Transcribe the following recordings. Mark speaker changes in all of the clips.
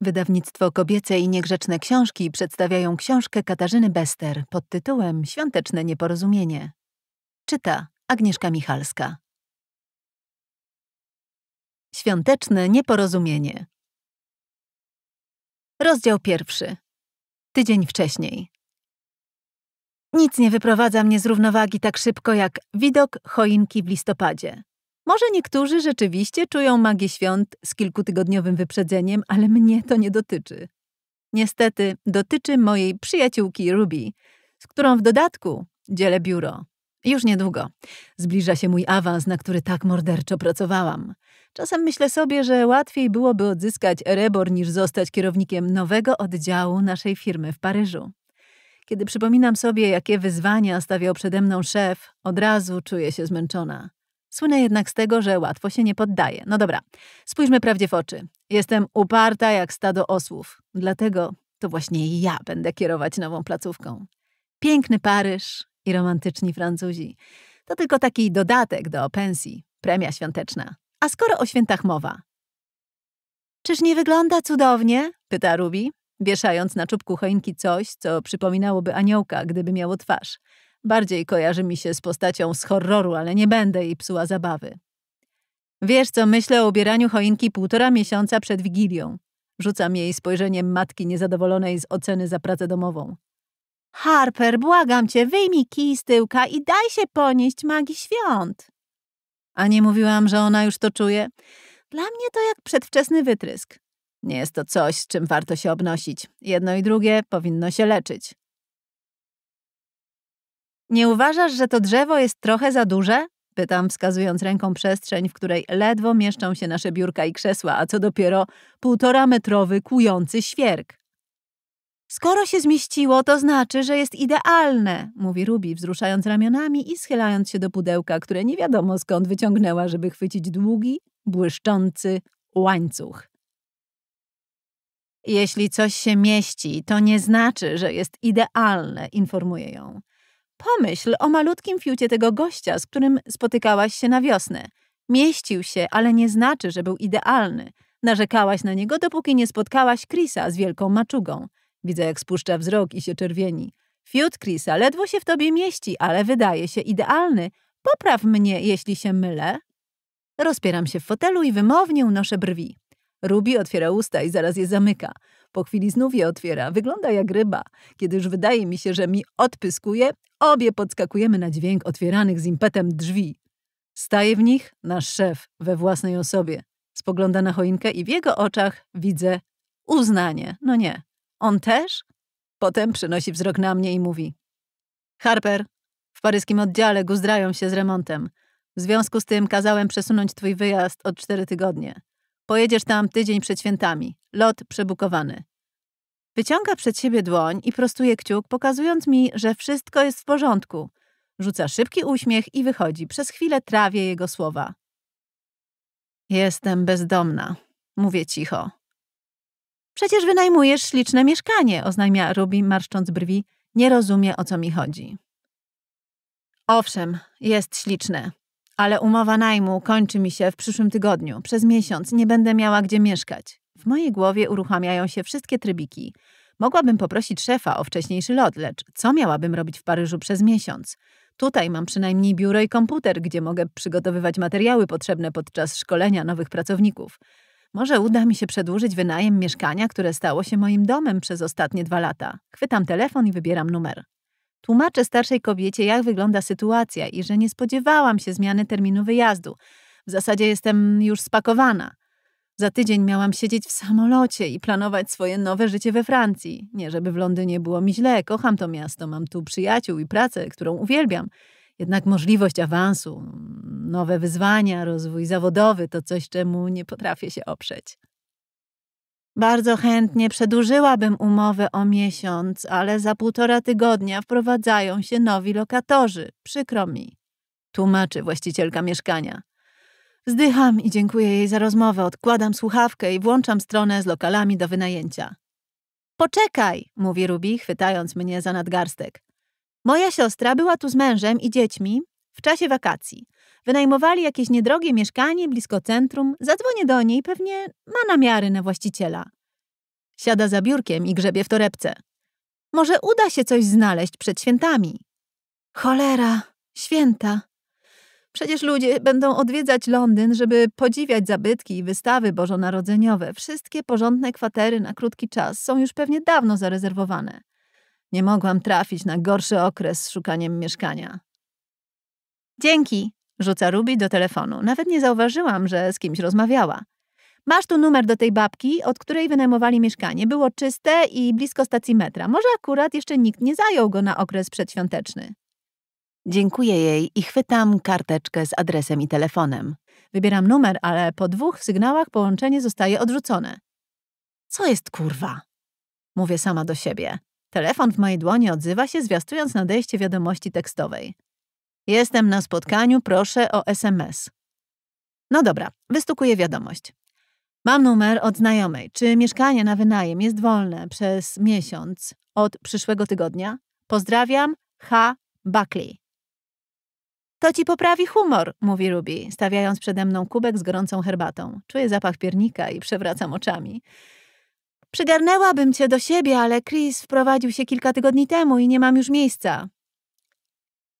Speaker 1: Wydawnictwo Kobiece i Niegrzeczne Książki przedstawiają książkę Katarzyny Bester pod tytułem Świąteczne Nieporozumienie. Czyta Agnieszka Michalska. Świąteczne Nieporozumienie. Rozdział pierwszy. Tydzień wcześniej. Nic nie wyprowadza mnie z równowagi tak szybko jak widok choinki w listopadzie. Może niektórzy rzeczywiście czują magię świąt z kilkutygodniowym wyprzedzeniem, ale mnie to nie dotyczy. Niestety dotyczy mojej przyjaciółki Ruby, z którą w dodatku dzielę biuro. Już niedługo. Zbliża się mój awans, na który tak morderczo pracowałam. Czasem myślę sobie, że łatwiej byłoby odzyskać Erebor niż zostać kierownikiem nowego oddziału naszej firmy w Paryżu. Kiedy przypominam sobie, jakie wyzwania stawiał przede mną szef, od razu czuję się zmęczona. Słynę jednak z tego, że łatwo się nie poddaje. No dobra, spójrzmy prawdzie w oczy. Jestem uparta jak stado osłów. Dlatego to właśnie ja będę kierować nową placówką. Piękny Paryż i romantyczni Francuzi. To tylko taki dodatek do pensji, premia świąteczna. A skoro o świętach mowa? Czyż nie wygląda cudownie? pyta Ruby, wieszając na czubku choinki coś, co przypominałoby aniołka, gdyby miało twarz. Bardziej kojarzy mi się z postacią z horroru, ale nie będę jej psuła zabawy. Wiesz, co myślę o ubieraniu choinki półtora miesiąca przed Wigilią. Rzucam jej spojrzeniem matki niezadowolonej z oceny za pracę domową. Harper, błagam cię, wyjmij kij z tyłka i daj się ponieść magii świąt. A nie mówiłam, że ona już to czuje? Dla mnie to jak przedwczesny wytrysk. Nie jest to coś, z czym warto się obnosić. Jedno i drugie powinno się leczyć. Nie uważasz, że to drzewo jest trochę za duże? Pytam, wskazując ręką przestrzeń, w której ledwo mieszczą się nasze biurka i krzesła, a co dopiero półtora metrowy kujący świerk. Skoro się zmieściło, to znaczy, że jest idealne, mówi Rubi, wzruszając ramionami i schylając się do pudełka, które nie wiadomo skąd wyciągnęła, żeby chwycić długi, błyszczący łańcuch. Jeśli coś się mieści, to nie znaczy, że jest idealne, informuje ją. Pomyśl o malutkim fiucie tego gościa, z którym spotykałaś się na wiosnę. Mieścił się, ale nie znaczy, że był idealny. Narzekałaś na niego, dopóki nie spotkałaś Krisa z wielką maczugą. Widzę, jak spuszcza wzrok i się czerwieni. Fiut Krisa ledwo się w tobie mieści, ale wydaje się idealny. Popraw mnie, jeśli się mylę. Rozpieram się w fotelu i wymownie unoszę brwi. Rubi otwiera usta i zaraz je zamyka. Po chwili znów je otwiera. Wygląda jak ryba. Kiedyż wydaje mi się, że mi odpyskuje, obie podskakujemy na dźwięk otwieranych z impetem drzwi. Staje w nich nasz szef we własnej osobie. Spogląda na choinkę i w jego oczach widzę uznanie. No nie. On też? Potem przynosi wzrok na mnie i mówi. Harper, w paryskim oddziale guzdrają się z remontem. W związku z tym kazałem przesunąć twój wyjazd od cztery tygodnie. Pojedziesz tam tydzień przed świętami. Lot przebukowany. Wyciąga przed siebie dłoń i prostuje kciuk, pokazując mi, że wszystko jest w porządku. Rzuca szybki uśmiech i wychodzi. Przez chwilę trawię jego słowa. Jestem bezdomna, mówię cicho. Przecież wynajmujesz śliczne mieszkanie, oznajmia Ruby, marszcząc brwi. Nie rozumie, o co mi chodzi. Owszem, jest śliczne ale umowa najmu kończy mi się w przyszłym tygodniu. Przez miesiąc nie będę miała gdzie mieszkać. W mojej głowie uruchamiają się wszystkie trybiki. Mogłabym poprosić szefa o wcześniejszy lot, lecz co miałabym robić w Paryżu przez miesiąc? Tutaj mam przynajmniej biuro i komputer, gdzie mogę przygotowywać materiały potrzebne podczas szkolenia nowych pracowników. Może uda mi się przedłużyć wynajem mieszkania, które stało się moim domem przez ostatnie dwa lata. Chwytam telefon i wybieram numer. Tłumaczę starszej kobiecie, jak wygląda sytuacja i że nie spodziewałam się zmiany terminu wyjazdu. W zasadzie jestem już spakowana. Za tydzień miałam siedzieć w samolocie i planować swoje nowe życie we Francji. Nie, żeby w Londynie było mi źle, kocham to miasto, mam tu przyjaciół i pracę, którą uwielbiam. Jednak możliwość awansu, nowe wyzwania, rozwój zawodowy to coś, czemu nie potrafię się oprzeć. Bardzo chętnie przedłużyłabym umowę o miesiąc, ale za półtora tygodnia wprowadzają się nowi lokatorzy. Przykro mi, tłumaczy właścicielka mieszkania. Zdycham i dziękuję jej za rozmowę. Odkładam słuchawkę i włączam stronę z lokalami do wynajęcia. Poczekaj, mówi Ruby, chwytając mnie za nadgarstek. Moja siostra była tu z mężem i dziećmi w czasie wakacji. Wynajmowali jakieś niedrogie mieszkanie blisko centrum, zadzwonię do niej, pewnie ma namiary na właściciela. Siada za biurkiem i grzebie w torebce. Może uda się coś znaleźć przed świętami. Cholera, święta. Przecież ludzie będą odwiedzać Londyn, żeby podziwiać zabytki i wystawy bożonarodzeniowe. Wszystkie porządne kwatery na krótki czas są już pewnie dawno zarezerwowane. Nie mogłam trafić na gorszy okres z szukaniem mieszkania. Dzięki, Rzuca Ruby do telefonu. Nawet nie zauważyłam, że z kimś rozmawiała. Masz tu numer do tej babki, od której wynajmowali mieszkanie. Było czyste i blisko stacji metra. Może akurat jeszcze nikt nie zajął go na okres przedświąteczny. Dziękuję jej i chwytam karteczkę z adresem i telefonem. Wybieram numer, ale po dwóch sygnałach połączenie zostaje odrzucone. Co jest kurwa? Mówię sama do siebie. Telefon w mojej dłoni odzywa się, zwiastując nadejście wiadomości tekstowej. Jestem na spotkaniu, proszę o SMS. No dobra, wystukuję wiadomość. Mam numer od znajomej. Czy mieszkanie na wynajem jest wolne przez miesiąc od przyszłego tygodnia? Pozdrawiam, H. Buckley. To ci poprawi humor, mówi Ruby, stawiając przede mną kubek z gorącą herbatą. Czuję zapach piernika i przewracam oczami. Przygarnęłabym cię do siebie, ale Chris wprowadził się kilka tygodni temu i nie mam już miejsca.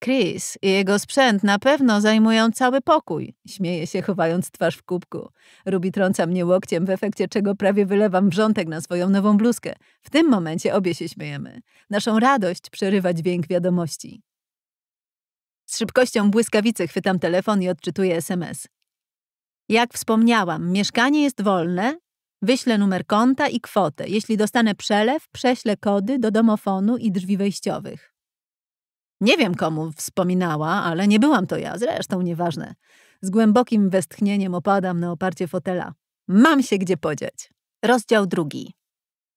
Speaker 1: Chris i jego sprzęt na pewno zajmują cały pokój. Śmieję się, chowając twarz w kubku. Ruby trąca mnie łokciem, w efekcie czego prawie wylewam wrzątek na swoją nową bluzkę. W tym momencie obie się śmiejemy. Naszą radość przerywa dźwięk wiadomości. Z szybkością błyskawicy chwytam telefon i odczytuję SMS. Jak wspomniałam, mieszkanie jest wolne. Wyślę numer konta i kwotę. Jeśli dostanę przelew, prześlę kody do domofonu i drzwi wejściowych. Nie wiem, komu wspominała, ale nie byłam to ja, zresztą nieważne. Z głębokim westchnieniem opadam na oparcie fotela. Mam się gdzie podzieć. Rozdział drugi.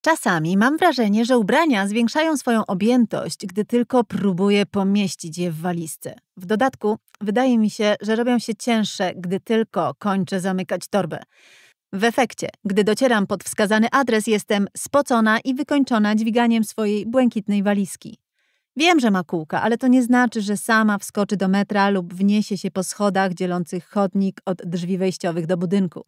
Speaker 1: Czasami mam wrażenie, że ubrania zwiększają swoją objętość, gdy tylko próbuję pomieścić je w walizce. W dodatku, wydaje mi się, że robią się cięższe, gdy tylko kończę zamykać torbę. W efekcie, gdy docieram pod wskazany adres, jestem spocona i wykończona dźwiganiem swojej błękitnej walizki. Wiem, że ma kółka, ale to nie znaczy, że sama wskoczy do metra lub wniesie się po schodach dzielących chodnik od drzwi wejściowych do budynku.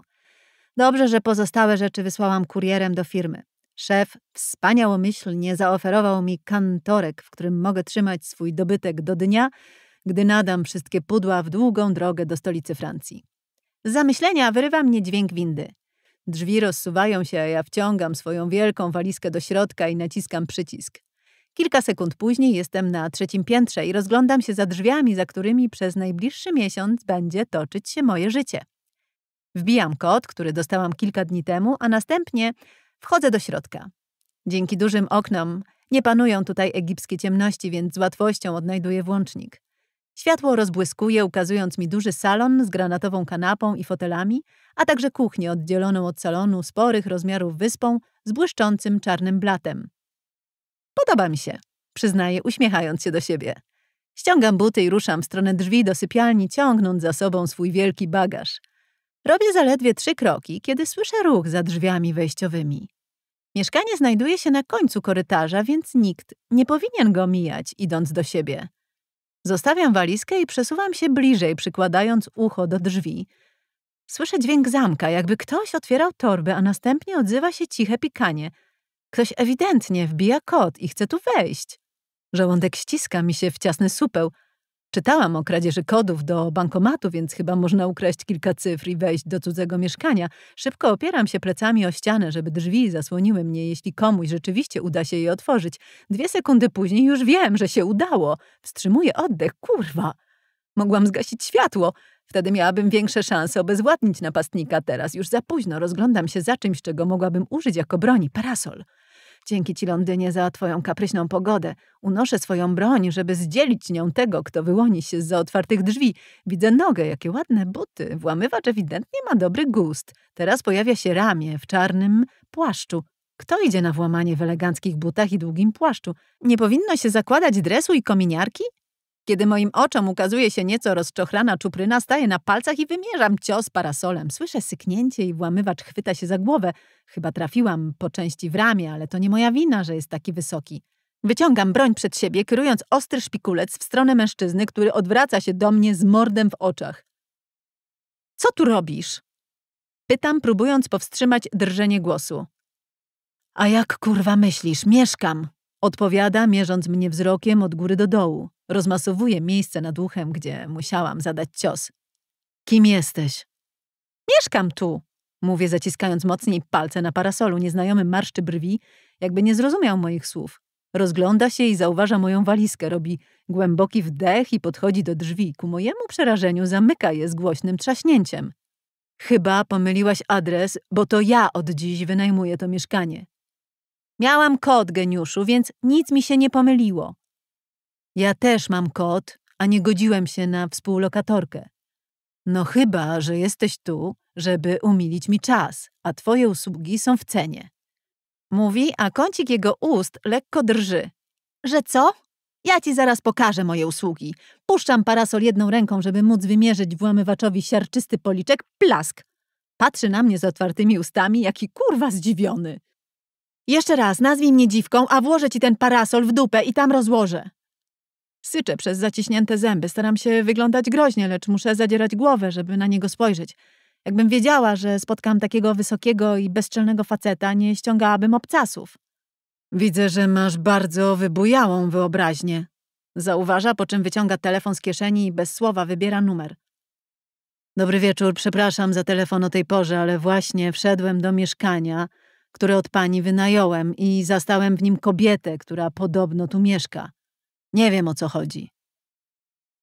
Speaker 1: Dobrze, że pozostałe rzeczy wysłałam kurierem do firmy. Szef wspaniałomyślnie zaoferował mi kantorek, w którym mogę trzymać swój dobytek do dnia, gdy nadam wszystkie pudła w długą drogę do stolicy Francji. Z zamyślenia wyrywa mnie dźwięk windy. Drzwi rozsuwają się, a ja wciągam swoją wielką walizkę do środka i naciskam przycisk. Kilka sekund później jestem na trzecim piętrze i rozglądam się za drzwiami, za którymi przez najbliższy miesiąc będzie toczyć się moje życie. Wbijam kod, który dostałam kilka dni temu, a następnie wchodzę do środka. Dzięki dużym oknom nie panują tutaj egipskie ciemności, więc z łatwością odnajduję włącznik. Światło rozbłyskuje, ukazując mi duży salon z granatową kanapą i fotelami, a także kuchnię oddzieloną od salonu sporych rozmiarów wyspą z błyszczącym czarnym blatem. Podoba mi się, przyznaję, uśmiechając się do siebie. Ściągam buty i ruszam w stronę drzwi do sypialni, ciągnąc za sobą swój wielki bagaż. Robię zaledwie trzy kroki, kiedy słyszę ruch za drzwiami wejściowymi. Mieszkanie znajduje się na końcu korytarza, więc nikt nie powinien go mijać, idąc do siebie. Zostawiam walizkę i przesuwam się bliżej, przykładając ucho do drzwi. Słyszę dźwięk zamka, jakby ktoś otwierał torbę, a następnie odzywa się ciche pikanie – Ktoś ewidentnie wbija kod i chce tu wejść. Żołądek ściska mi się w ciasny supeł. Czytałam o kradzieży kodów do bankomatu, więc chyba można ukraść kilka cyfr i wejść do cudzego mieszkania. Szybko opieram się plecami o ścianę, żeby drzwi zasłoniły mnie, jeśli komuś rzeczywiście uda się je otworzyć. Dwie sekundy później już wiem, że się udało. Wstrzymuję oddech, kurwa. Mogłam zgasić światło. Wtedy miałabym większe szanse obezwładnić napastnika. Teraz już za późno rozglądam się za czymś, czego mogłabym użyć jako broni. Parasol. Dzięki ci, Londynie, za twoją kapryśną pogodę. Unoszę swoją broń, żeby zdzielić nią tego, kto wyłoni się z otwartych drzwi. Widzę nogę, jakie ładne buty. Włamywacz ewidentnie ma dobry gust. Teraz pojawia się ramię w czarnym płaszczu. Kto idzie na włamanie w eleganckich butach i długim płaszczu? Nie powinno się zakładać dresu i kominiarki? Kiedy moim oczom ukazuje się nieco rozczochrana czupryna, staję na palcach i wymierzam cios parasolem. Słyszę syknięcie i włamywacz chwyta się za głowę. Chyba trafiłam po części w ramię, ale to nie moja wina, że jest taki wysoki. Wyciągam broń przed siebie, kierując ostry szpikulec w stronę mężczyzny, który odwraca się do mnie z mordem w oczach. Co tu robisz? Pytam, próbując powstrzymać drżenie głosu. A jak kurwa myślisz? Mieszkam! Odpowiada, mierząc mnie wzrokiem od góry do dołu. Rozmasowuje miejsce nad uchem, gdzie musiałam zadać cios. Kim jesteś? Mieszkam tu, mówię zaciskając mocniej palce na parasolu. Nieznajomy marszczy brwi, jakby nie zrozumiał moich słów. Rozgląda się i zauważa moją walizkę, robi głęboki wdech i podchodzi do drzwi. Ku mojemu przerażeniu zamyka je z głośnym trzaśnięciem. Chyba pomyliłaś adres, bo to ja od dziś wynajmuję to mieszkanie. Miałam kod geniuszu, więc nic mi się nie pomyliło. Ja też mam kot, a nie godziłem się na współlokatorkę. No chyba, że jesteś tu, żeby umilić mi czas, a twoje usługi są w cenie. Mówi, a kącik jego ust lekko drży. Że co? Ja ci zaraz pokażę moje usługi. Puszczam parasol jedną ręką, żeby móc wymierzyć włamywaczowi siarczysty policzek. Plask! Patrzy na mnie z otwartymi ustami, jaki kurwa zdziwiony. Jeszcze raz, nazwij mnie dziwką, a włożę ci ten parasol w dupę i tam rozłożę. Syczę przez zaciśnięte zęby, staram się wyglądać groźnie, lecz muszę zadzierać głowę, żeby na niego spojrzeć. Jakbym wiedziała, że spotkam takiego wysokiego i bezczelnego faceta, nie ściągałabym obcasów. Widzę, że masz bardzo wybujałą wyobraźnię. Zauważa, po czym wyciąga telefon z kieszeni i bez słowa wybiera numer. Dobry wieczór, przepraszam za telefon o tej porze, ale właśnie wszedłem do mieszkania, które od pani wynająłem i zastałem w nim kobietę, która podobno tu mieszka. Nie wiem, o co chodzi.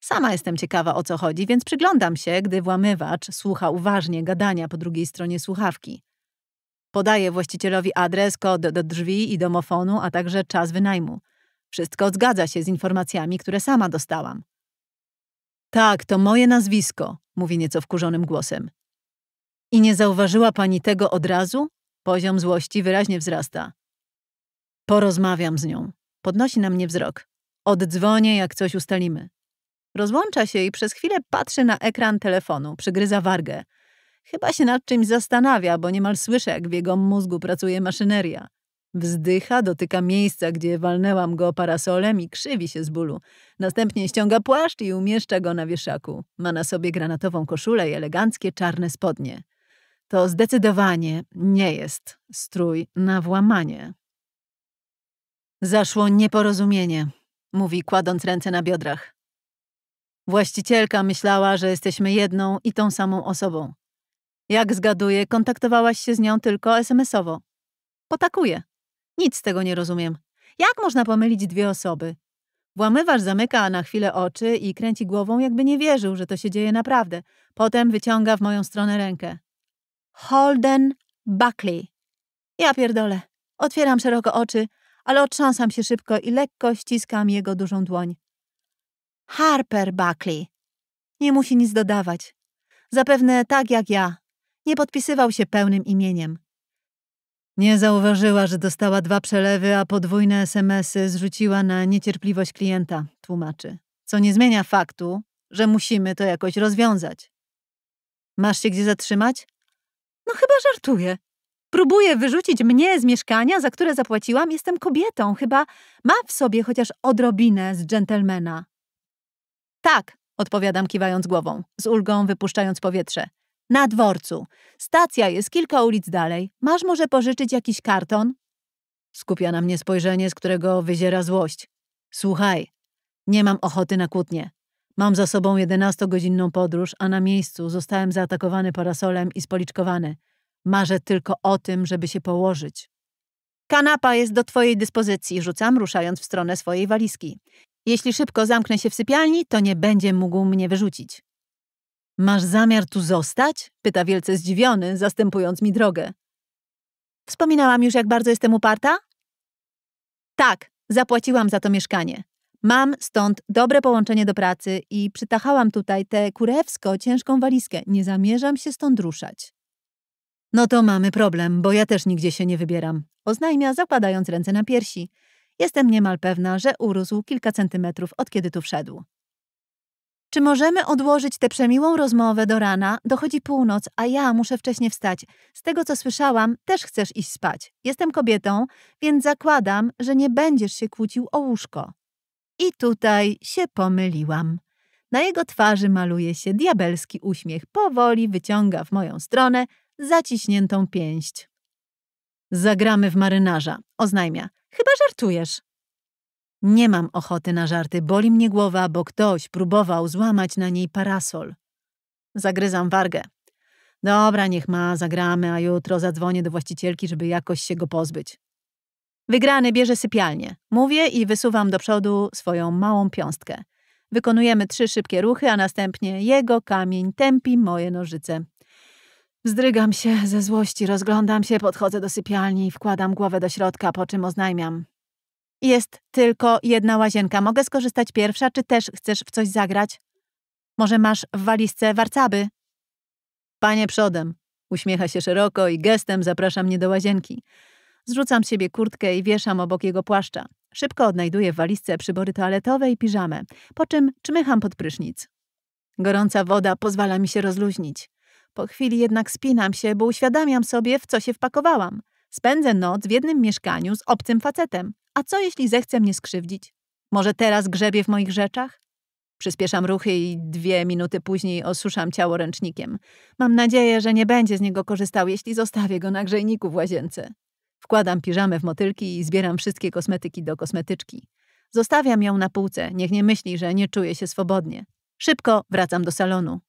Speaker 1: Sama jestem ciekawa, o co chodzi, więc przyglądam się, gdy włamywacz słucha uważnie gadania po drugiej stronie słuchawki. Podaję właścicielowi adres, kod do drzwi i domofonu, a także czas wynajmu. Wszystko zgadza się z informacjami, które sama dostałam. Tak, to moje nazwisko, mówi nieco wkurzonym głosem. I nie zauważyła pani tego od razu? Poziom złości wyraźnie wzrasta. Porozmawiam z nią. Podnosi na mnie wzrok. Oddzwonię, jak coś ustalimy. Rozłącza się i przez chwilę patrzy na ekran telefonu, przygryza wargę. Chyba się nad czymś zastanawia, bo niemal słyszę, jak w jego mózgu pracuje maszyneria. Wzdycha, dotyka miejsca, gdzie walnęłam go parasolem i krzywi się z bólu. Następnie ściąga płaszcz i umieszcza go na wieszaku. Ma na sobie granatową koszulę i eleganckie czarne spodnie. To zdecydowanie nie jest strój na włamanie. Zaszło nieporozumienie mówi kładąc ręce na biodrach. Właścicielka myślała, że jesteśmy jedną i tą samą osobą. Jak zgaduję, kontaktowałaś się z nią tylko SMS-owo. Potakuję. Nic z tego nie rozumiem. Jak można pomylić dwie osoby? Włamywasz, zamyka na chwilę oczy i kręci głową, jakby nie wierzył, że to się dzieje naprawdę. Potem wyciąga w moją stronę rękę. Holden Buckley. Ja pierdolę. Otwieram szeroko oczy, ale otrząsam się szybko i lekko ściskam jego dużą dłoń. Harper Buckley. Nie musi nic dodawać. Zapewne tak jak ja. Nie podpisywał się pełnym imieniem. Nie zauważyła, że dostała dwa przelewy, a podwójne SMSy zrzuciła na niecierpliwość klienta, tłumaczy. Co nie zmienia faktu, że musimy to jakoś rozwiązać. Masz się gdzie zatrzymać? No chyba żartuje. Próbuje wyrzucić mnie z mieszkania, za które zapłaciłam. Jestem kobietą, chyba ma w sobie chociaż odrobinę z dżentelmena. Tak, odpowiadam kiwając głową, z ulgą wypuszczając powietrze. Na dworcu. Stacja jest kilka ulic dalej. Masz może pożyczyć jakiś karton? Skupia na mnie spojrzenie, z którego wyziera złość. Słuchaj, nie mam ochoty na kłótnie. Mam za sobą jedenastogodzinną podróż, a na miejscu zostałem zaatakowany parasolem i spoliczkowany. Marzę tylko o tym, żeby się położyć. Kanapa jest do twojej dyspozycji, rzucam, ruszając w stronę swojej walizki. Jeśli szybko zamknę się w sypialni, to nie będzie mógł mnie wyrzucić. Masz zamiar tu zostać? pyta wielce zdziwiony, zastępując mi drogę. Wspominałam już, jak bardzo jestem uparta? Tak, zapłaciłam za to mieszkanie. Mam stąd dobre połączenie do pracy i przytachałam tutaj tę kurewsko ciężką walizkę. Nie zamierzam się stąd ruszać. No to mamy problem, bo ja też nigdzie się nie wybieram, oznajmia, zakładając ręce na piersi. Jestem niemal pewna, że urósł kilka centymetrów od kiedy tu wszedł. Czy możemy odłożyć tę przemiłą rozmowę do rana? Dochodzi północ, a ja muszę wcześniej wstać. Z tego co słyszałam, też chcesz iść spać. Jestem kobietą, więc zakładam, że nie będziesz się kłócił o łóżko. I tutaj się pomyliłam. Na jego twarzy maluje się diabelski uśmiech, powoli wyciąga w moją stronę zaciśniętą pięść. Zagramy w marynarza, oznajmia. Chyba żartujesz. Nie mam ochoty na żarty, boli mnie głowa, bo ktoś próbował złamać na niej parasol. Zagryzam wargę. Dobra, niech ma, zagramy, a jutro zadzwonię do właścicielki, żeby jakoś się go pozbyć. Wygrany bierze sypialnię. Mówię i wysuwam do przodu swoją małą piąstkę. Wykonujemy trzy szybkie ruchy, a następnie jego kamień tępi moje nożyce. Zdrygam się ze złości, rozglądam się, podchodzę do sypialni i wkładam głowę do środka, po czym oznajmiam. Jest tylko jedna łazienka. Mogę skorzystać pierwsza, czy też chcesz w coś zagrać? Może masz w walizce warcaby? Panie przodem. Uśmiecha się szeroko i gestem zaprasza mnie do łazienki. Zrzucam z siebie kurtkę i wieszam obok jego płaszcza. Szybko odnajduję w walizce przybory toaletowe i piżamę, po czym czmycham pod prysznic. Gorąca woda pozwala mi się rozluźnić. Po chwili jednak spinam się, bo uświadamiam sobie, w co się wpakowałam. Spędzę noc w jednym mieszkaniu z obcym facetem. A co jeśli zechce mnie skrzywdzić? Może teraz grzebie w moich rzeczach? Przyspieszam ruchy i dwie minuty później osuszam ciało ręcznikiem. Mam nadzieję, że nie będzie z niego korzystał, jeśli zostawię go na grzejniku w łazience. Wkładam piżamę w motylki i zbieram wszystkie kosmetyki do kosmetyczki. Zostawiam ją na półce, niech nie myśli, że nie czuję się swobodnie. Szybko wracam do salonu.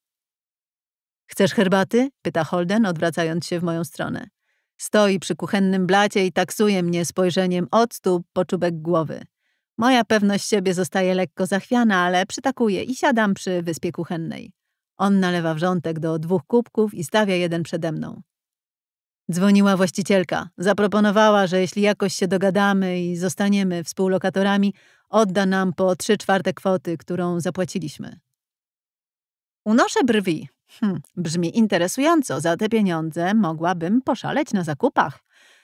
Speaker 1: Chcesz herbaty? pyta Holden, odwracając się w moją stronę. Stoi przy kuchennym blacie i taksuje mnie spojrzeniem od stóp po czubek głowy. Moja pewność siebie zostaje lekko zachwiana, ale przytakuję i siadam przy wyspie kuchennej. On nalewa wrzątek do dwóch kubków i stawia jeden przede mną. Dzwoniła właścicielka. Zaproponowała, że jeśli jakoś się dogadamy i zostaniemy współlokatorami, odda nam po trzy czwarte kwoty, którą zapłaciliśmy. Unoszę brwi. Hmm, brzmi interesująco. Za te pieniądze mogłabym poszaleć na zakupach.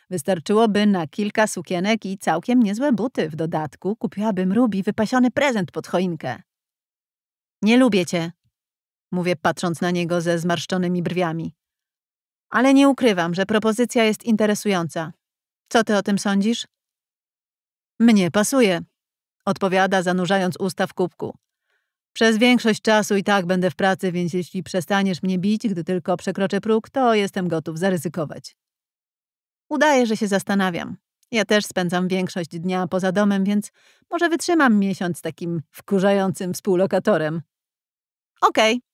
Speaker 1: Wystarczyłoby na kilka sukienek i całkiem niezłe buty. W dodatku kupiłabym Rubi wypasiony prezent pod choinkę. Nie lubię cię, mówię patrząc na niego ze zmarszczonymi brwiami. Ale nie ukrywam, że propozycja jest interesująca. Co ty o tym sądzisz? Mnie pasuje, odpowiada zanurzając usta w kubku. Przez większość czasu i tak będę w pracy, więc jeśli przestaniesz mnie bić, gdy tylko przekroczę próg, to jestem gotów zaryzykować. Udaję, że się zastanawiam. Ja też spędzam większość dnia poza domem, więc może wytrzymam miesiąc takim wkurzającym współlokatorem. Okej, okay,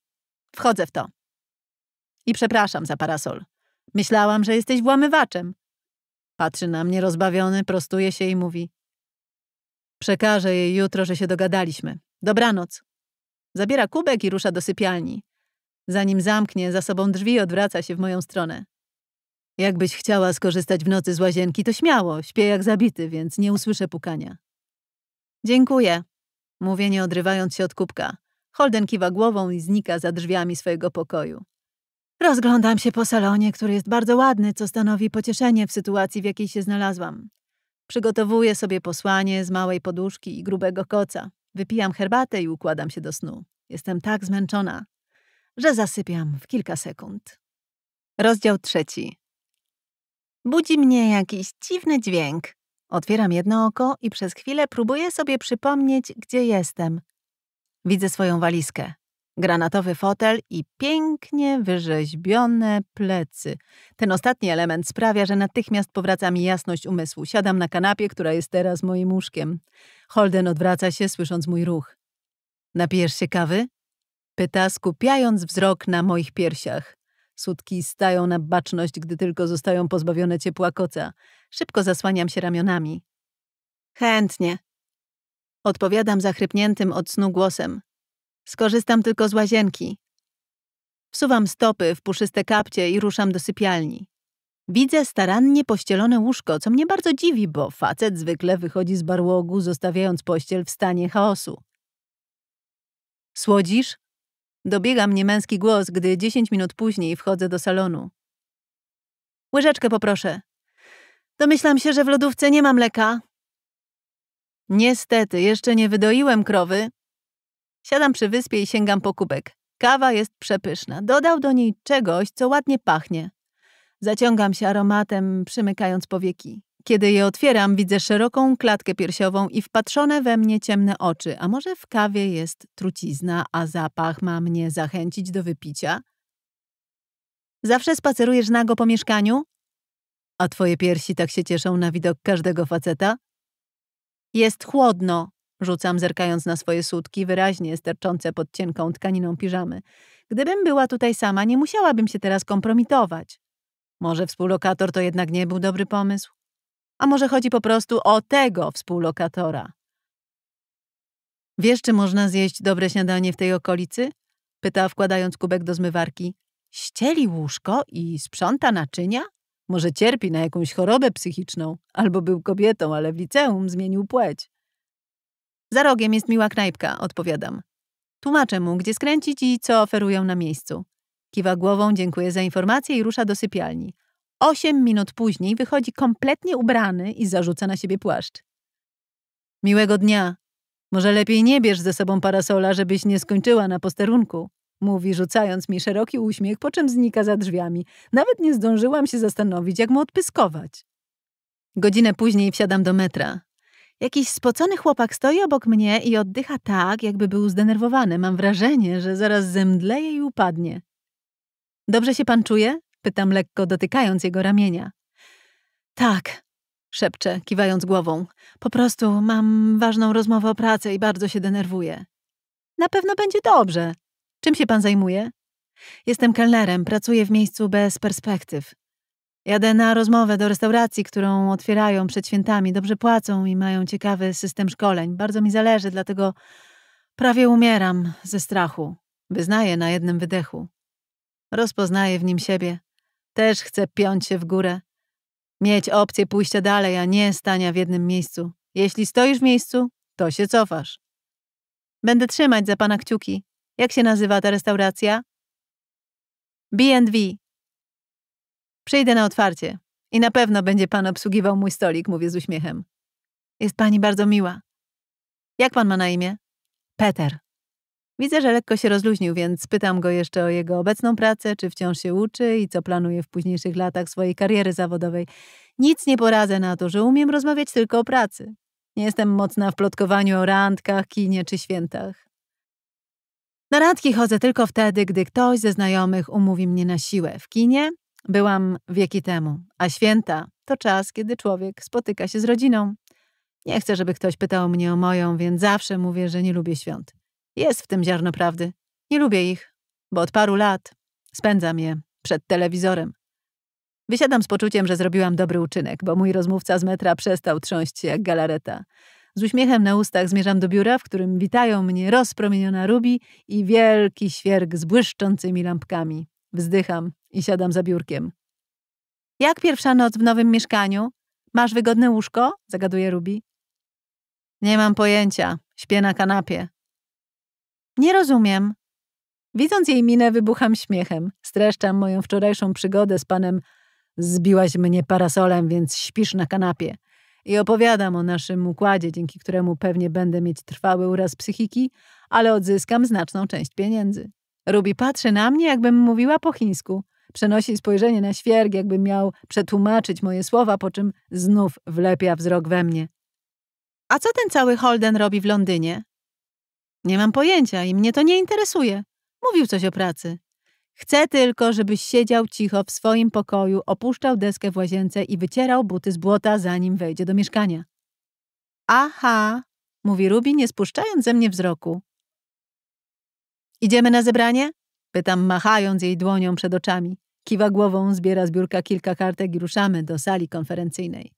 Speaker 1: wchodzę w to. I przepraszam za parasol. Myślałam, że jesteś włamywaczem. Patrzy na mnie rozbawiony, prostuje się i mówi. Przekażę jej jutro, że się dogadaliśmy. Dobranoc. Zabiera kubek i rusza do sypialni. Zanim zamknie za sobą drzwi, odwraca się w moją stronę. Jakbyś chciała skorzystać w nocy z łazienki, to śmiało, śpię jak zabity, więc nie usłyszę pukania. Dziękuję, mówię nie odrywając się od kubka. Holden kiwa głową i znika za drzwiami swojego pokoju. Rozglądam się po salonie, który jest bardzo ładny, co stanowi pocieszenie w sytuacji, w jakiej się znalazłam. Przygotowuję sobie posłanie z małej poduszki i grubego koca. Wypijam herbatę i układam się do snu. Jestem tak zmęczona, że zasypiam w kilka sekund. Rozdział trzeci. Budzi mnie jakiś dziwny dźwięk. Otwieram jedno oko i przez chwilę próbuję sobie przypomnieć, gdzie jestem. Widzę swoją walizkę granatowy fotel i pięknie wyrzeźbione plecy. Ten ostatni element sprawia, że natychmiast powraca mi jasność umysłu. Siadam na kanapie, która jest teraz moim łóżkiem. Holden odwraca się, słysząc mój ruch. Napijesz się kawy? Pyta, skupiając wzrok na moich piersiach. Sutki stają na baczność, gdy tylko zostają pozbawione ciepła koca. Szybko zasłaniam się ramionami. Chętnie. Odpowiadam zachrypniętym od snu głosem. Skorzystam tylko z łazienki. Wsuwam stopy w puszyste kapcie i ruszam do sypialni. Widzę starannie pościelone łóżko, co mnie bardzo dziwi, bo facet zwykle wychodzi z barłogu, zostawiając pościel w stanie chaosu. Słodzisz? Dobiega mnie męski głos, gdy dziesięć minut później wchodzę do salonu. Łyżeczkę poproszę. Domyślam się, że w lodówce nie ma mleka. Niestety, jeszcze nie wydoiłem krowy, Siadam przy wyspie i sięgam po kubek. Kawa jest przepyszna. Dodał do niej czegoś, co ładnie pachnie. Zaciągam się aromatem, przymykając powieki. Kiedy je otwieram, widzę szeroką klatkę piersiową i wpatrzone we mnie ciemne oczy. A może w kawie jest trucizna, a zapach ma mnie zachęcić do wypicia? Zawsze spacerujesz nago po mieszkaniu? A twoje piersi tak się cieszą na widok każdego faceta? Jest chłodno, Rzucam, zerkając na swoje sutki, wyraźnie sterczące pod cienką tkaniną piżamy. Gdybym była tutaj sama, nie musiałabym się teraz kompromitować. Może współlokator to jednak nie był dobry pomysł? A może chodzi po prostu o tego współlokatora? Wiesz, czy można zjeść dobre śniadanie w tej okolicy? Pyta, wkładając kubek do zmywarki. Ścieli łóżko i sprząta naczynia? Może cierpi na jakąś chorobę psychiczną, albo był kobietą, ale w liceum zmienił płeć. Za rogiem jest miła knajpka, odpowiadam. Tłumaczę mu, gdzie skręcić i co oferują na miejscu. Kiwa głową, dziękuję za informację i rusza do sypialni. Osiem minut później wychodzi kompletnie ubrany i zarzuca na siebie płaszcz. Miłego dnia. Może lepiej nie bierz ze sobą parasola, żebyś nie skończyła na posterunku. Mówi, rzucając mi szeroki uśmiech, po czym znika za drzwiami. Nawet nie zdążyłam się zastanowić, jak mu odpyskować. Godzinę później wsiadam do metra. Jakiś spocony chłopak stoi obok mnie i oddycha tak, jakby był zdenerwowany. Mam wrażenie, że zaraz zemdleje i upadnie. Dobrze się pan czuje? Pytam lekko, dotykając jego ramienia. Tak, szepczę, kiwając głową. Po prostu mam ważną rozmowę o pracy i bardzo się denerwuję. Na pewno będzie dobrze. Czym się pan zajmuje? Jestem kelnerem, pracuję w miejscu bez perspektyw. Jadę na rozmowę do restauracji, którą otwierają przed świętami. Dobrze płacą i mają ciekawy system szkoleń. Bardzo mi zależy, dlatego prawie umieram ze strachu. Wyznaję na jednym wydechu. Rozpoznaję w nim siebie. Też chcę piąć się w górę. Mieć opcję pójścia dalej, a nie stania w jednym miejscu. Jeśli stoisz w miejscu, to się cofasz. Będę trzymać za pana kciuki. Jak się nazywa ta restauracja? B&V. Przyjdę na otwarcie i na pewno będzie pan obsługiwał mój stolik, mówię z uśmiechem. Jest pani bardzo miła. Jak pan ma na imię? Peter. Widzę, że lekko się rozluźnił, więc pytam go jeszcze o jego obecną pracę, czy wciąż się uczy i co planuje w późniejszych latach swojej kariery zawodowej. Nic nie poradzę na to, że umiem rozmawiać tylko o pracy. Nie jestem mocna w plotkowaniu o randkach, kinie czy świętach. Na randki chodzę tylko wtedy, gdy ktoś ze znajomych umówi mnie na siłę. W kinie Byłam wieki temu, a święta to czas, kiedy człowiek spotyka się z rodziną. Nie chcę, żeby ktoś pytał mnie o moją, więc zawsze mówię, że nie lubię świąt. Jest w tym ziarno prawdy. Nie lubię ich, bo od paru lat spędzam je przed telewizorem. Wysiadam z poczuciem, że zrobiłam dobry uczynek, bo mój rozmówca z metra przestał trząść się jak galareta. Z uśmiechem na ustach zmierzam do biura, w którym witają mnie rozpromieniona Rubi i wielki świerk z błyszczącymi lampkami. Wzdycham i siadam za biurkiem. Jak pierwsza noc w nowym mieszkaniu? Masz wygodne łóżko? Zagaduje Ruby. Nie mam pojęcia. Śpię na kanapie. Nie rozumiem. Widząc jej minę, wybucham śmiechem. Streszczam moją wczorajszą przygodę z panem Zbiłaś mnie parasolem, więc śpisz na kanapie. I opowiadam o naszym układzie, dzięki któremu pewnie będę mieć trwały uraz psychiki, ale odzyskam znaczną część pieniędzy. Ruby patrzy na mnie, jakbym mówiła po chińsku. Przenosi spojrzenie na świerg, jakbym miał przetłumaczyć moje słowa, po czym znów wlepia wzrok we mnie. A co ten cały Holden robi w Londynie? Nie mam pojęcia i mnie to nie interesuje. Mówił coś o pracy. Chcę tylko, żebyś siedział cicho w swoim pokoju, opuszczał deskę w łazience i wycierał buty z błota, zanim wejdzie do mieszkania. Aha, mówi Ruby, nie spuszczając ze mnie wzroku. Idziemy na zebranie? Pytam, machając jej dłonią przed oczami. Kiwa głową, zbiera z biurka kilka kartek i ruszamy do sali konferencyjnej.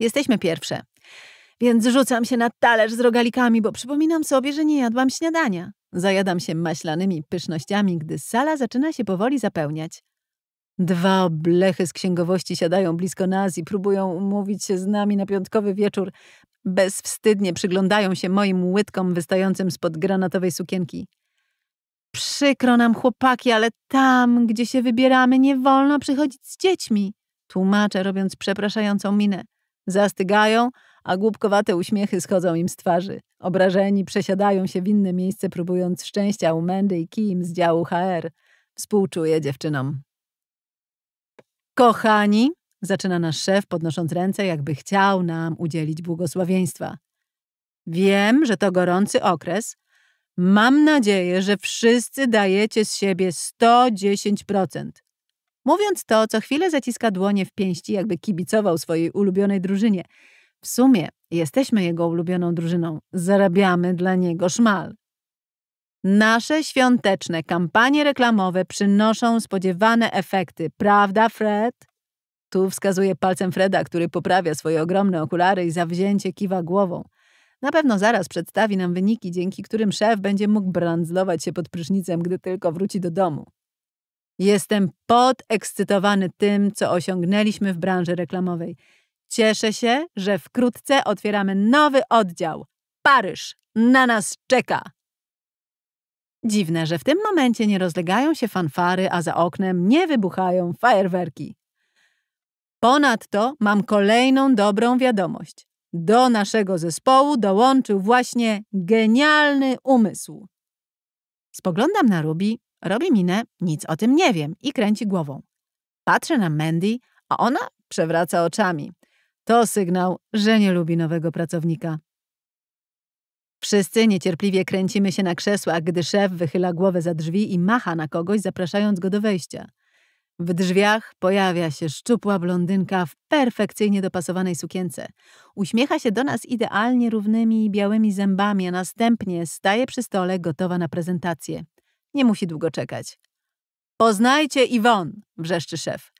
Speaker 1: Jesteśmy pierwsze, więc rzucam się na talerz z rogalikami, bo przypominam sobie, że nie jadłam śniadania. Zajadam się maślanymi pysznościami, gdy sala zaczyna się powoli zapełniać. Dwa blechy z księgowości siadają blisko nas i próbują umówić się z nami na piątkowy wieczór. Bezwstydnie przyglądają się moim łydkom wystającym spod granatowej sukienki. Przykro nam, chłopaki, ale tam, gdzie się wybieramy, nie wolno przychodzić z dziećmi. Tłumaczę, robiąc przepraszającą minę. Zastygają, a głupkowate uśmiechy schodzą im z twarzy. Obrażeni przesiadają się w inne miejsce, próbując szczęścia u Mendy i Kim z działu HR. Współczuję dziewczynom. Kochani, zaczyna nasz szef, podnosząc ręce, jakby chciał nam udzielić błogosławieństwa. Wiem, że to gorący okres, Mam nadzieję, że wszyscy dajecie z siebie 110%. Mówiąc to, co chwilę zaciska dłonie w pięści, jakby kibicował swojej ulubionej drużynie. W sumie jesteśmy jego ulubioną drużyną. Zarabiamy dla niego szmal. Nasze świąteczne kampanie reklamowe przynoszą spodziewane efekty, prawda, Fred? Tu wskazuje palcem Freda, który poprawia swoje ogromne okulary i zawzięcie kiwa głową. Na pewno zaraz przedstawi nam wyniki, dzięki którym szef będzie mógł brandzlować się pod prysznicem, gdy tylko wróci do domu. Jestem podekscytowany tym, co osiągnęliśmy w branży reklamowej. Cieszę się, że wkrótce otwieramy nowy oddział. Paryż na nas czeka! Dziwne, że w tym momencie nie rozlegają się fanfary, a za oknem nie wybuchają fajerwerki. Ponadto mam kolejną dobrą wiadomość. Do naszego zespołu dołączył właśnie genialny umysł. Spoglądam na Ruby, robi minę, nic o tym nie wiem i kręci głową. Patrzę na Mandy, a ona przewraca oczami. To sygnał, że nie lubi nowego pracownika. Wszyscy niecierpliwie kręcimy się na krzesłach, gdy szef wychyla głowę za drzwi i macha na kogoś, zapraszając go do wejścia. W drzwiach pojawia się szczupła blondynka w perfekcyjnie dopasowanej sukience. Uśmiecha się do nas idealnie równymi białymi zębami, a następnie staje przy stole gotowa na prezentację. Nie musi długo czekać. Poznajcie Iwon, wrzeszczy szef.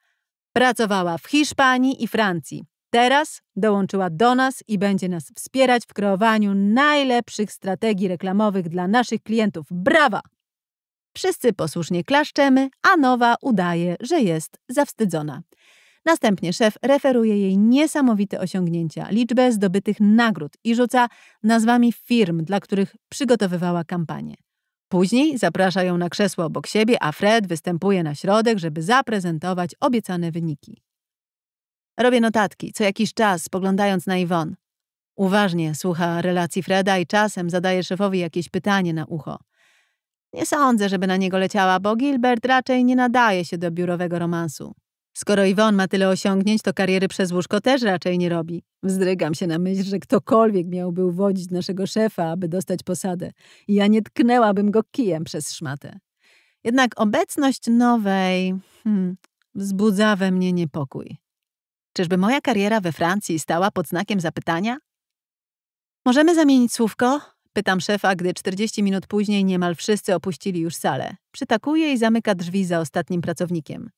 Speaker 1: Pracowała w Hiszpanii i Francji. Teraz dołączyła do nas i będzie nas wspierać w kreowaniu najlepszych strategii reklamowych dla naszych klientów. Brawa! Wszyscy posłusznie klaszczemy, a nowa udaje, że jest zawstydzona. Następnie szef referuje jej niesamowite osiągnięcia, liczbę zdobytych nagród i rzuca nazwami firm, dla których przygotowywała kampanię. Później zaprasza ją na krzesło obok siebie, a Fred występuje na środek, żeby zaprezentować obiecane wyniki. Robię notatki, co jakiś czas spoglądając na Iwon. Uważnie słucha relacji Freda i czasem zadaje szefowi jakieś pytanie na ucho. Nie sądzę, żeby na niego leciała, bo Gilbert raczej nie nadaje się do biurowego romansu. Skoro Iwon ma tyle osiągnięć, to kariery przez łóżko też raczej nie robi. Wzdrygam się na myśl, że ktokolwiek miałby uwodzić naszego szefa, aby dostać posadę. ja nie tknęłabym go kijem przez szmatę. Jednak obecność nowej hmm, wzbudza we mnie niepokój. Czyżby moja kariera we Francji stała pod znakiem zapytania? Możemy zamienić słówko? Pytam szefa, gdy 40 minut później niemal wszyscy opuścili już salę. Przytakuje i zamyka drzwi za ostatnim pracownikiem.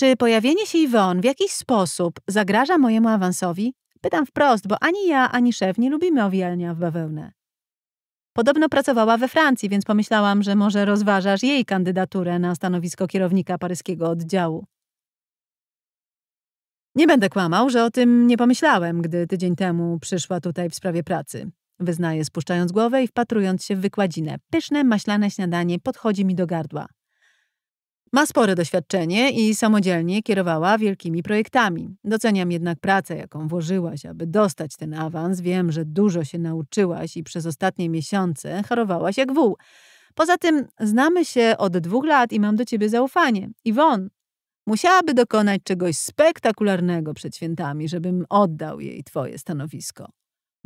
Speaker 1: Czy pojawienie się Iwon w jakiś sposób zagraża mojemu awansowi? Pytam wprost, bo ani ja, ani szef nie lubimy owijania w bawełnę. Podobno pracowała we Francji, więc pomyślałam, że może rozważasz jej kandydaturę na stanowisko kierownika paryskiego oddziału. Nie będę kłamał, że o tym nie pomyślałem, gdy tydzień temu przyszła tutaj w sprawie pracy. Wyznaję, spuszczając głowę i wpatrując się w wykładzinę. Pyszne, maślane śniadanie podchodzi mi do gardła. Ma spore doświadczenie i samodzielnie kierowała wielkimi projektami. Doceniam jednak pracę, jaką włożyłaś, aby dostać ten awans. Wiem, że dużo się nauczyłaś i przez ostatnie miesiące chorowałaś jak wół. Poza tym znamy się od dwóch lat i mam do ciebie zaufanie. Iwon, musiałaby dokonać czegoś spektakularnego przed świętami, żebym oddał jej twoje stanowisko.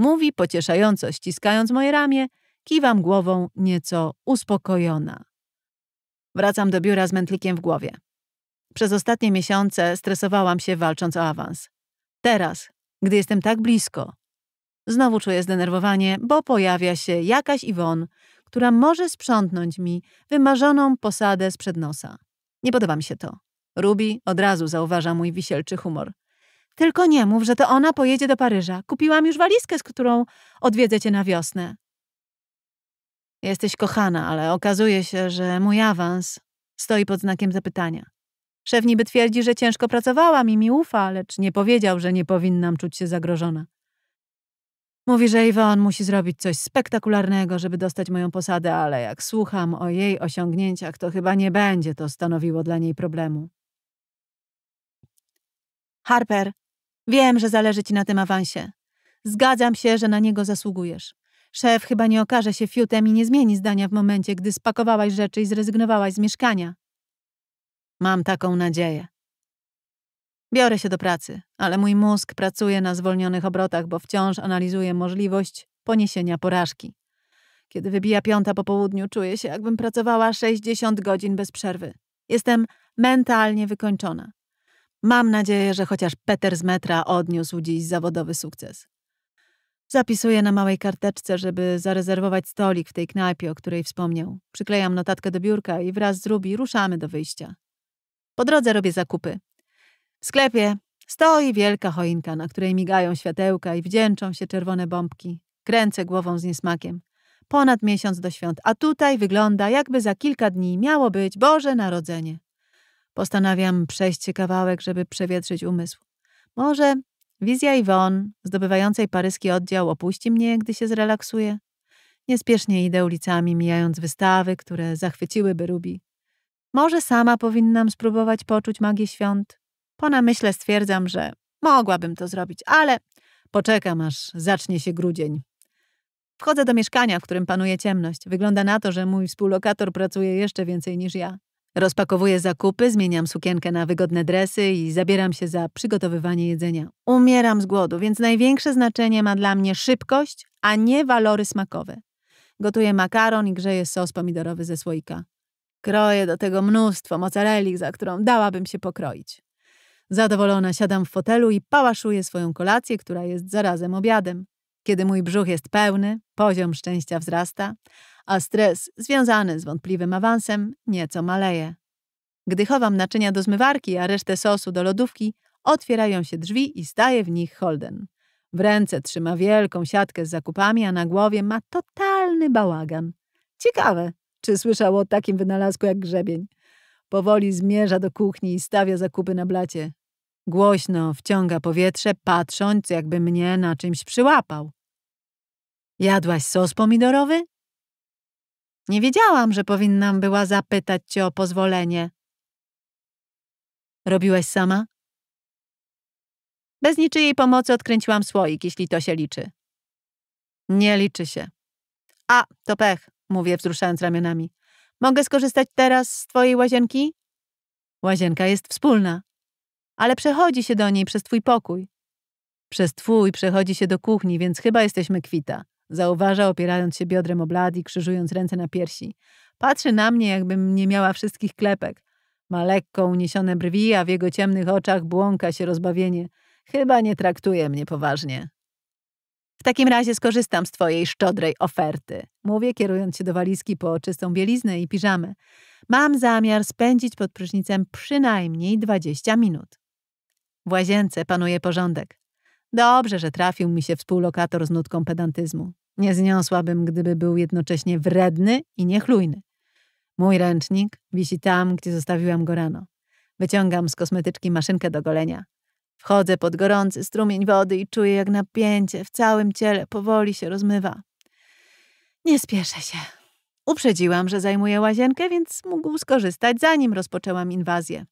Speaker 1: Mówi pocieszająco, ściskając moje ramię, kiwam głową nieco uspokojona. Wracam do biura z mętlikiem w głowie. Przez ostatnie miesiące stresowałam się walcząc o awans. Teraz, gdy jestem tak blisko, znowu czuję zdenerwowanie, bo pojawia się jakaś Iwon, która może sprzątnąć mi wymarzoną posadę z przed nosa. Nie podoba mi się to. Ruby od razu zauważa mój wisielczy humor. Tylko nie mów, że to ona pojedzie do Paryża. Kupiłam już walizkę, z którą odwiedzę cię na wiosnę. Jesteś kochana, ale okazuje się, że mój awans stoi pod znakiem zapytania. Szef niby twierdzi, że ciężko pracowałam i mi ufa, lecz nie powiedział, że nie powinnam czuć się zagrożona. Mówi, że Iwon musi zrobić coś spektakularnego, żeby dostać moją posadę, ale jak słucham o jej osiągnięciach, to chyba nie będzie to stanowiło dla niej problemu. Harper Wiem, że zależy ci na tym awansie. Zgadzam się, że na niego zasługujesz. Szef chyba nie okaże się fiutem i nie zmieni zdania w momencie, gdy spakowałaś rzeczy i zrezygnowałaś z mieszkania. Mam taką nadzieję. Biorę się do pracy, ale mój mózg pracuje na zwolnionych obrotach, bo wciąż analizuje możliwość poniesienia porażki. Kiedy wybija piąta po południu, czuję się, jakbym pracowała 60 godzin bez przerwy. Jestem mentalnie wykończona. Mam nadzieję, że chociaż Peter z metra odniósł dziś zawodowy sukces. Zapisuję na małej karteczce, żeby zarezerwować stolik w tej knajpie, o której wspomniał. Przyklejam notatkę do biurka i wraz z Rubi ruszamy do wyjścia. Po drodze robię zakupy. W sklepie stoi wielka choinka, na której migają światełka i wdzięczą się czerwone bombki. Kręcę głową z niesmakiem. Ponad miesiąc do świąt, a tutaj wygląda, jakby za kilka dni miało być Boże Narodzenie. Postanawiam przejść kawałek, żeby przewietrzyć umysł. Może wizja Iwon, zdobywającej paryski oddział, opuści mnie, gdy się zrelaksuje? Niespiesznie idę ulicami, mijając wystawy, które zachwyciłyby Rubi. Może sama powinnam spróbować poczuć magię świąt? Po namyśle stwierdzam, że mogłabym to zrobić, ale poczekam, aż zacznie się grudzień. Wchodzę do mieszkania, w którym panuje ciemność. Wygląda na to, że mój współlokator pracuje jeszcze więcej niż ja. Rozpakowuję zakupy, zmieniam sukienkę na wygodne dresy i zabieram się za przygotowywanie jedzenia. Umieram z głodu, więc największe znaczenie ma dla mnie szybkość, a nie walory smakowe. Gotuję makaron i grzeję sos pomidorowy ze słoika. Kroję do tego mnóstwo mozzarelli, za którą dałabym się pokroić. Zadowolona siadam w fotelu i pałaszuję swoją kolację, która jest zarazem obiadem. Kiedy mój brzuch jest pełny, poziom szczęścia wzrasta, a stres związany z wątpliwym awansem nieco maleje. Gdy chowam naczynia do zmywarki, a resztę sosu do lodówki, otwierają się drzwi i staje w nich Holden. W ręce trzyma wielką siatkę z zakupami, a na głowie ma totalny bałagan. Ciekawe, czy słyszał o takim wynalazku jak grzebień. Powoli zmierza do kuchni i stawia zakupy na blacie. Głośno wciąga powietrze, patrząc, jakby mnie na czymś przyłapał. Jadłaś sos pomidorowy? Nie wiedziałam, że powinnam była zapytać cię o pozwolenie. Robiłaś sama? Bez niczyjej pomocy odkręciłam słoik, jeśli to się liczy. Nie liczy się. A, to pech, mówię wzruszając ramionami. Mogę skorzystać teraz z twojej łazienki? Łazienka jest wspólna, ale przechodzi się do niej przez twój pokój. Przez twój przechodzi się do kuchni, więc chyba jesteśmy kwita. Zauważa, opierając się biodrem o blad i krzyżując ręce na piersi. Patrzy na mnie, jakbym nie miała wszystkich klepek. Ma lekko uniesione brwi, a w jego ciemnych oczach błąka się rozbawienie. Chyba nie traktuje mnie poważnie. W takim razie skorzystam z twojej szczodrej oferty, mówię, kierując się do walizki po czystą bieliznę i piżamę. Mam zamiar spędzić pod prysznicem przynajmniej 20 minut. W łazience panuje porządek. Dobrze, że trafił mi się współlokator z nutką pedantyzmu. Nie zniosłabym, gdyby był jednocześnie wredny i niechlujny. Mój ręcznik wisi tam, gdzie zostawiłam go rano. Wyciągam z kosmetyczki maszynkę do golenia. Wchodzę pod gorący strumień wody i czuję, jak napięcie w całym ciele powoli się rozmywa. Nie spieszę się. Uprzedziłam, że zajmuję łazienkę, więc mógł skorzystać, zanim rozpoczęłam inwazję.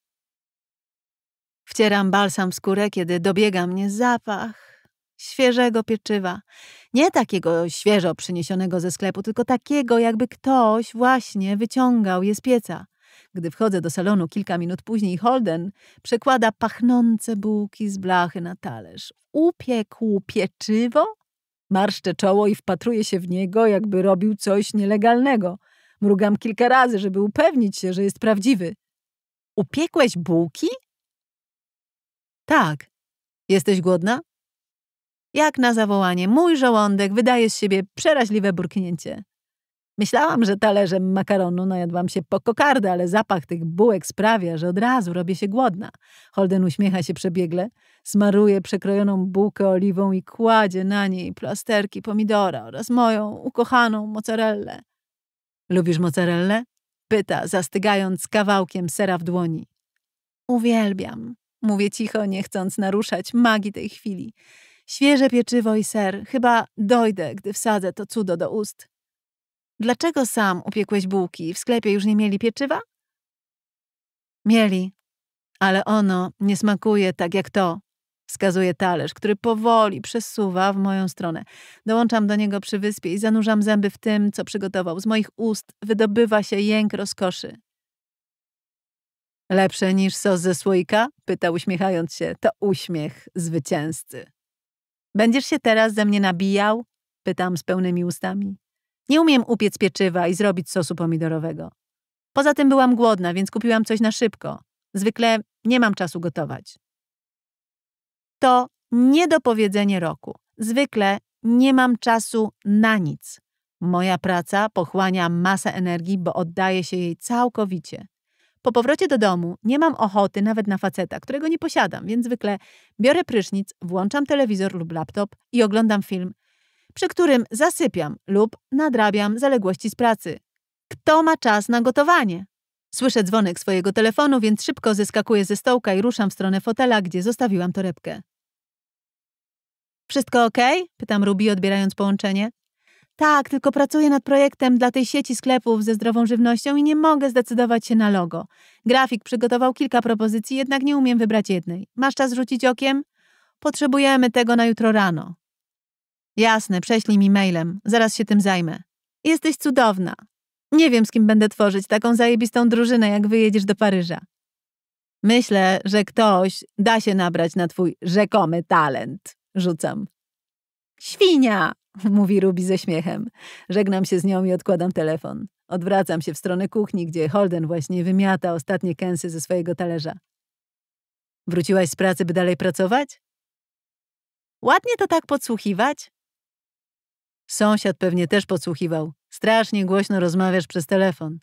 Speaker 1: Wcieram balsam w skórę, kiedy dobiega mnie zapach świeżego pieczywa. Nie takiego świeżo przyniesionego ze sklepu, tylko takiego, jakby ktoś właśnie wyciągał je z pieca. Gdy wchodzę do salonu kilka minut później, Holden przekłada pachnące bułki z blachy na talerz. Upiekł pieczywo? Marszczę czoło i wpatruję się w niego, jakby robił coś nielegalnego. Mrugam kilka razy, żeby upewnić się, że jest prawdziwy. Upiekłeś bułki? Tak. Jesteś głodna? Jak na zawołanie, mój żołądek wydaje z siebie przeraźliwe burknięcie. Myślałam, że talerzem makaronu najadłam się po kokardę, ale zapach tych bułek sprawia, że od razu robię się głodna. Holden uśmiecha się przebiegle, smaruje przekrojoną bułkę oliwą i kładzie na niej plasterki pomidora oraz moją ukochaną mozzarellę. Lubisz mozzarellę? Pyta, zastygając kawałkiem sera w dłoni. Uwielbiam. Mówię cicho, nie chcąc naruszać magii tej chwili. Świeże pieczywo i ser. Chyba dojdę, gdy wsadzę to cudo do ust. Dlaczego sam upiekłeś bułki? W sklepie już nie mieli pieczywa? Mieli, ale ono nie smakuje tak jak to. Wskazuje talerz, który powoli przesuwa w moją stronę. Dołączam do niego przy wyspie i zanurzam zęby w tym, co przygotował. Z moich ust wydobywa się jęk rozkoszy. Lepsze niż sos ze słoika? Pytał uśmiechając się. To uśmiech zwycięzcy. Będziesz się teraz ze mnie nabijał? Pytam z pełnymi ustami. Nie umiem upiec pieczywa i zrobić sosu pomidorowego. Poza tym byłam głodna, więc kupiłam coś na szybko. Zwykle nie mam czasu gotować. To niedopowiedzenie roku. Zwykle nie mam czasu na nic. Moja praca pochłania masę energii, bo oddaję się jej całkowicie. Po powrocie do domu nie mam ochoty nawet na faceta, którego nie posiadam, więc zwykle biorę prysznic, włączam telewizor lub laptop i oglądam film, przy którym zasypiam lub nadrabiam zaległości z pracy. Kto ma czas na gotowanie? Słyszę dzwonek swojego telefonu, więc szybko zeskakuję ze stołka i ruszam w stronę fotela, gdzie zostawiłam torebkę. Wszystko ok? Pytam Ruby, odbierając połączenie. Tak, tylko pracuję nad projektem dla tej sieci sklepów ze zdrową żywnością i nie mogę zdecydować się na logo. Grafik przygotował kilka propozycji, jednak nie umiem wybrać jednej. Masz czas rzucić okiem? Potrzebujemy tego na jutro rano. Jasne, prześlij mi mailem. Zaraz się tym zajmę. Jesteś cudowna. Nie wiem, z kim będę tworzyć taką zajebistą drużynę, jak wyjedziesz do Paryża. Myślę, że ktoś da się nabrać na twój rzekomy talent. Rzucam. Świnia! mówi Ruby ze śmiechem. Żegnam się z nią i odkładam telefon. Odwracam się w stronę kuchni, gdzie Holden właśnie wymiata ostatnie kęsy ze swojego talerza. Wróciłaś z pracy, by dalej pracować? Ładnie to tak podsłuchiwać? Sąsiad pewnie też podsłuchiwał. Strasznie głośno rozmawiasz przez telefon.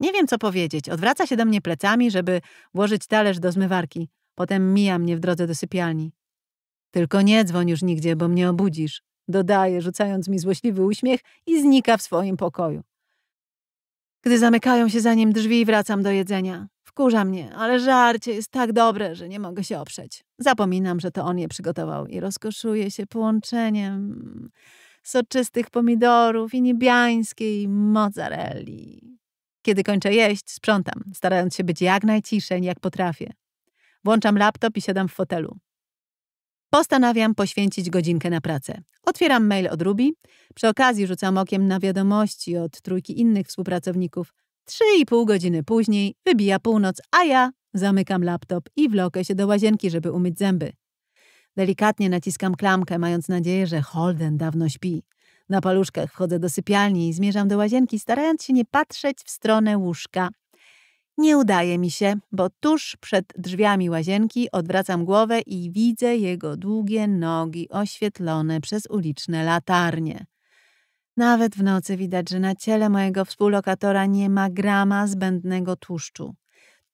Speaker 1: Nie wiem, co powiedzieć. Odwraca się do mnie plecami, żeby włożyć talerz do zmywarki. Potem mija mnie w drodze do sypialni. Tylko nie dzwoń już nigdzie, bo mnie obudzisz dodaje, rzucając mi złośliwy uśmiech i znika w swoim pokoju. Gdy zamykają się za nim drzwi, wracam do jedzenia. Wkurza mnie, ale żarcie jest tak dobre, że nie mogę się oprzeć. Zapominam, że to on je przygotował i rozkoszuję się połączeniem soczystych pomidorów i niebiańskiej mozzarelli. Kiedy kończę jeść, sprzątam, starając się być jak najciszej, jak potrafię. Włączam laptop i siadam w fotelu. Postanawiam poświęcić godzinkę na pracę. Otwieram mail od Rubi. Przy okazji rzucam okiem na wiadomości od trójki innych współpracowników. Trzy i pół godziny później wybija północ, a ja zamykam laptop i wlokę się do łazienki, żeby umyć zęby. Delikatnie naciskam klamkę, mając nadzieję, że Holden dawno śpi. Na paluszkach wchodzę do sypialni i zmierzam do łazienki, starając się nie patrzeć w stronę łóżka. Nie udaje mi się, bo tuż przed drzwiami łazienki odwracam głowę i widzę jego długie nogi oświetlone przez uliczne latarnie. Nawet w nocy widać, że na ciele mojego współlokatora nie ma grama zbędnego tłuszczu.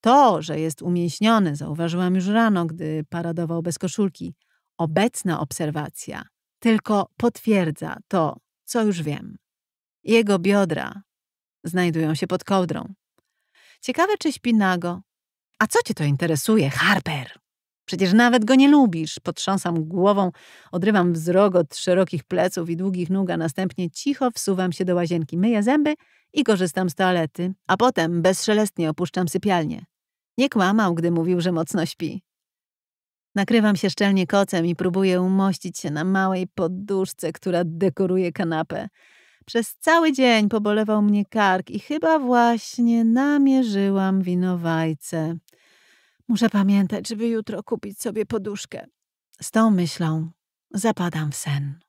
Speaker 1: To, że jest umięśniony, zauważyłam już rano, gdy paradował bez koszulki. Obecna obserwacja tylko potwierdza to, co już wiem. Jego biodra znajdują się pod kołdrą. Ciekawe, czy śpi nago. A co cię to interesuje, Harper? Przecież nawet go nie lubisz. Potrząsam głową, odrywam wzrok od szerokich pleców i długich nóg, a następnie cicho wsuwam się do łazienki, myję zęby i korzystam z toalety, a potem bezszelestnie opuszczam sypialnię. Nie kłamał, gdy mówił, że mocno śpi. Nakrywam się szczelnie kocem i próbuję umościć się na małej poduszce, która dekoruje kanapę. Przez cały dzień pobolewał mnie kark i chyba właśnie namierzyłam winowajce. Muszę pamiętać, żeby jutro kupić sobie poduszkę. Z tą myślą zapadam w sen.